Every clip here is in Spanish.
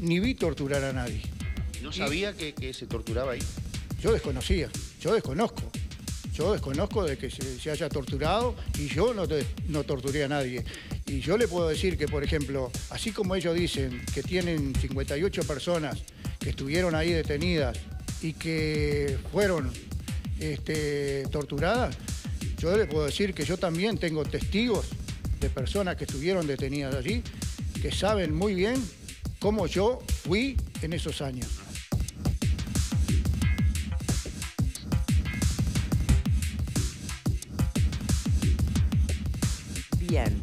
ni vi torturar a nadie. no sabía que, se torturaba ahí? Yo desconocía, yo desconozco. Yo desconozco de que se, haya torturado y yo no, no torturé a nadie. Y yo le puedo decir que, por ejemplo, así como ellos dicen que tienen 58 personas que estuvieron ahí detenidas y que fueron este, torturadas, yo le puedo decir que yo también tengo testigos de personas que estuvieron detenidas allí, que saben muy bien como yo fui en esos años. Bien.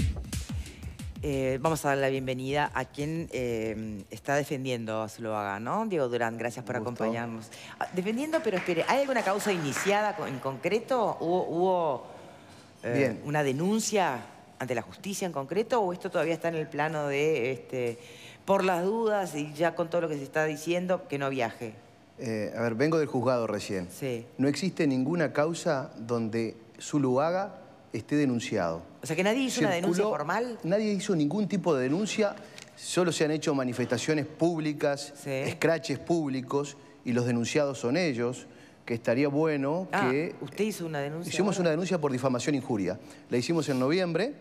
Eh, vamos a dar la bienvenida a quien eh, está defendiendo a Haga, ¿no? Diego Durán, gracias por acompañarnos. Ah, defendiendo, pero espere, ¿hay alguna causa iniciada en concreto? ¿Hubo, eh, una denuncia ante la justicia en concreto o esto todavía está en el plano de... Este, por las dudas y ya con todo lo que se está diciendo, que no viaje. Eh, a ver, vengo del juzgado recién. Sí. No existe ninguna causa donde Zuluaga esté denunciado. O sea, que nadie hizo una denuncia formal. Nadie hizo ningún tipo de denuncia. Solo se han hecho manifestaciones públicas, escraches públicos, y los denunciados son ellos que estaría bueno ah, que... usted hizo una denuncia. Hicimos una denuncia por difamación e injuria. La hicimos en noviembre.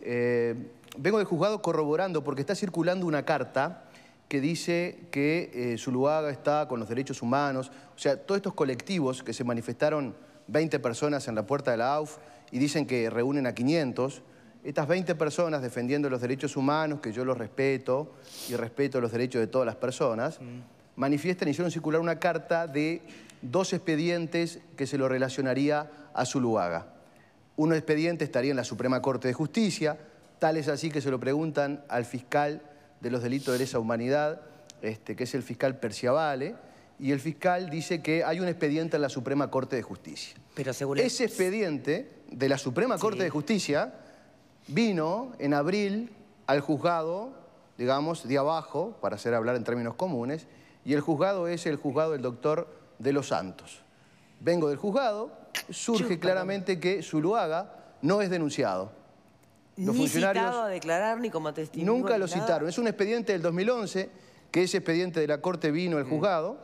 Eh, vengo de juzgado corroborando porque está circulando una carta que dice que eh, Zuluaga está con los derechos humanos. O sea, todos estos colectivos que se manifestaron 20 personas en la puerta de la AUF y dicen que reúnen a 500. Estas 20 personas defendiendo los derechos humanos, que yo los respeto y respeto los derechos de todas las personas, mm. manifiestan y hicieron circular una carta de dos expedientes que se lo relacionaría a Zuluaga. ...uno expediente estaría en la Suprema Corte de Justicia, Tal es así que se lo preguntan al fiscal de los delitos de lesa humanidad, este, que es el fiscal Perciavale, y el fiscal dice que hay un expediente en la Suprema Corte de Justicia. Ese expediente de la Suprema Corte de Justicia vino en abril al juzgado, digamos, de abajo, para hacer hablar en términos comunes, y el juzgado es el juzgado del doctor de los Santos. Vengo del juzgado, surge claramente que Zuluaga no es denunciado ni a declarar ni como testigo. Nunca lo citaron. Es un expediente del 2011, que ese expediente de la Corte vino el mm. juzgado,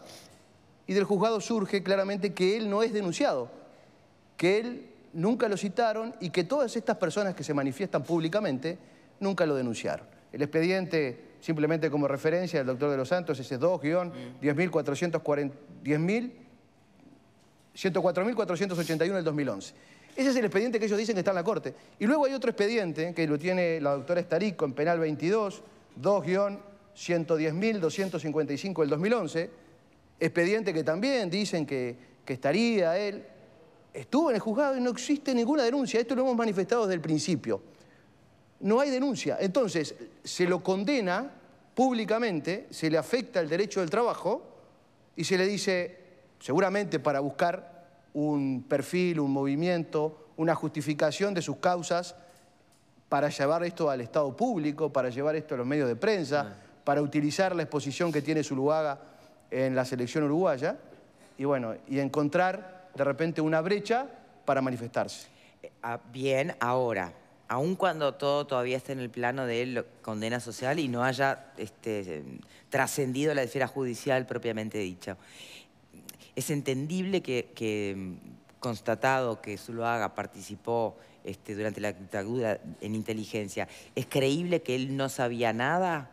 y del juzgado surge claramente que él no es denunciado, que él nunca lo citaron y que todas estas personas que se manifiestan públicamente nunca lo denunciaron. El expediente, simplemente como referencia del doctor de los Santos, ese 2 mm. ochenta y uno del 2011. Ese es el expediente que ellos dicen que está en la Corte. Y luego hay otro expediente que lo tiene la doctora Estarico en Penal 22, 2-110.255 del 2011, expediente que también dicen que, que estaría él, estuvo en el juzgado y no existe ninguna denuncia. Esto lo hemos manifestado desde el principio. No hay denuncia. Entonces, se lo condena públicamente, se le afecta el derecho del trabajo y se le dice, seguramente para buscar un perfil, un movimiento, una justificación de sus causas para llevar esto al Estado público, para llevar esto a los medios de prensa, para utilizar la exposición que tiene Zuluaga en la selección uruguaya y bueno, y encontrar de repente una brecha para manifestarse. Eh, ah, bien, ahora, aun cuando todo todavía está en el plano de condena social y no haya este, trascendido la esfera judicial propiamente dicha. Es entendible que, que mm, constatado que Zuloaga participó este, durante la dictadura en inteligencia, ¿es creíble que él no sabía nada?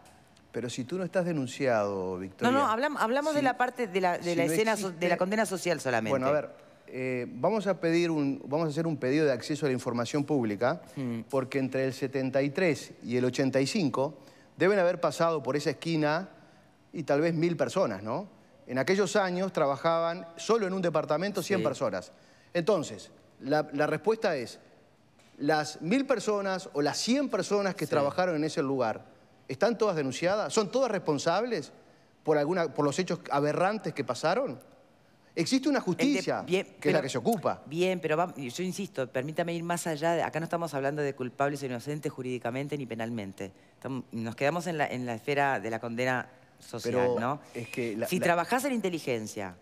Pero si tú no estás denunciado, Victoria... No, no, hablamos, de la parte de la, escena, de la condena social solamente. Bueno, a ver, eh, vamos, a pedir un, vamos a hacer un pedido de acceso a la información pública, mm. porque entre el 73 y el 85 deben haber pasado por esa esquina y tal vez mil personas, ¿no? En aquellos años trabajaban solo en un departamento 100 personas. Entonces, la, respuesta es, las mil personas o las 100 personas que trabajaron en ese lugar, ¿están todas denunciadas? ¿Son todas responsables por, alguna, por los hechos aberrantes que pasaron? Existe una este, justicia, que es la que se ocupa. Bien, pero yo insisto, permítame ir más allá. De, acá no estamos hablando de culpables o inocentes jurídicamente ni penalmente. nos quedamos en la esfera de la condena si trabajás en inteligencia,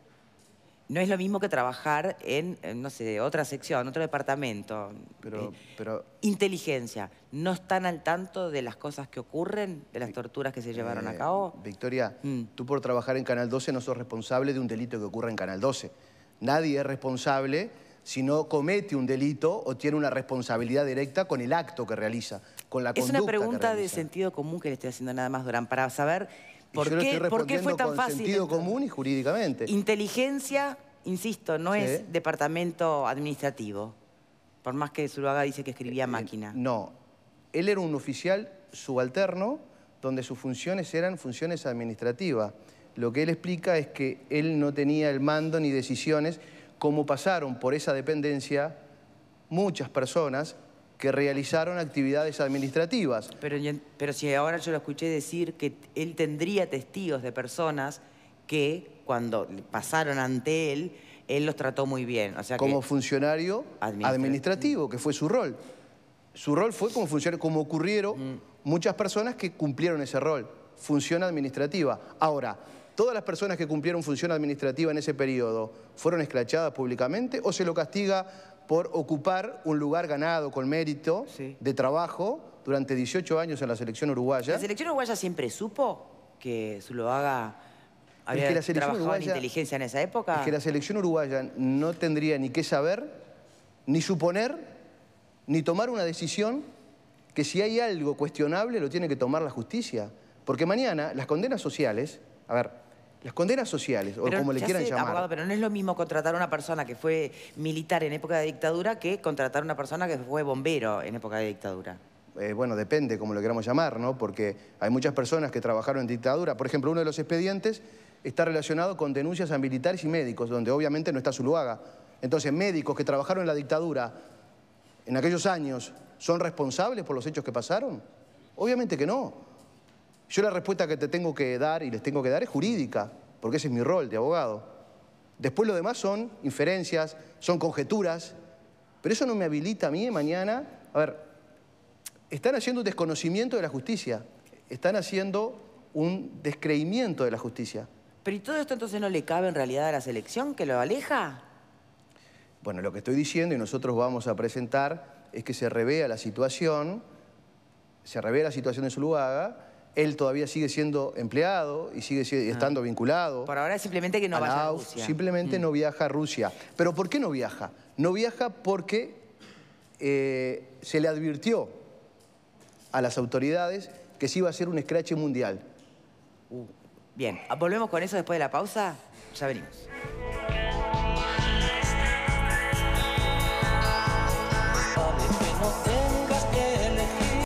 no es lo mismo que trabajar en, no sé, otra sección, otro departamento. Eh, pero, Inteligencia. ¿No están al tanto de las cosas que ocurren, de las torturas que se llevaron a eh, cabo? Victoria, mm. tú por trabajar en Canal 12 no sos responsable de un delito que ocurra en Canal 12. Nadie es responsable si no comete un delito o tiene una responsabilidad directa con el acto que realiza, con la conducta Es una pregunta de sentido común que le estoy haciendo nada más, Durán, para saber ¿Por, qué, fue tan sentido común y jurídicamente. Inteligencia, insisto, no es departamento administrativo. Por más que Zuluaga dice que escribía eh, eh, máquina. No. Él era un oficial subalterno donde sus funciones eran funciones administrativas. Lo que él explica es que él no tenía el mando ni decisiones, como pasaron por esa dependencia muchas personas que realizaron actividades administrativas. Pero, pero si ahora yo lo escuché decir que él tendría testigos de personas que cuando pasaron ante él, él los trató muy bien. como funcionario administrativo, que fue su rol. Su rol fue como funcionario, como ocurrieron mm. muchas personas que cumplieron ese rol, función administrativa. Ahora, ¿todas las personas que cumplieron función administrativa en ese periodo fueron escrachadas públicamente o se lo castiga por ocupar un lugar ganado con mérito de trabajo durante 18 años en la selección uruguaya. ¿La selección uruguaya siempre supo que lo haga? es que la en inteligencia en esa época? Es que la selección uruguaya no tendría ni qué saber, ni suponer, ni tomar una decisión que si hay algo cuestionable lo tiene que tomar la justicia. Porque mañana las condenas sociales... A ver, las condenas sociales, o como le quieran llamar. pero no es lo mismo contratar a una persona que fue militar en época de dictadura que contratar a una persona que fue bombero en época de dictadura. Eh, bueno, depende, como lo queramos llamar, ¿no? Porque hay muchas personas que trabajaron en dictadura. Por ejemplo, uno de los expedientes está relacionado con denuncias a militares y médicos, donde obviamente no está Zuluaga. Entonces, médicos que trabajaron en la dictadura en aquellos años, ¿son responsables por los hechos que pasaron? Obviamente que no. Yo la respuesta que te tengo que dar y les tengo que dar es jurídica, porque ese es mi rol de abogado. Después lo demás son inferencias, son conjeturas, pero eso no me habilita a mí mañana. A ver, están haciendo un desconocimiento de la justicia, están haciendo un descreimiento de la justicia. Pero ¿y todo esto entonces no le cabe en realidad a la selección que lo aleja? Bueno, lo que estoy diciendo y nosotros vamos a presentar es que se revea la situación, se revea la situación su lugar él todavía sigue siendo empleado y sigue ah. estando vinculado. Por ahora simplemente que no a Rusia. Simplemente mm. no viaja a Rusia. ¿Pero por qué no viaja? No viaja porque eh, se le advirtió a las autoridades que se iba a ser un escrache mundial. Uh, bien, volvemos con eso después de la pausa. Ya venimos.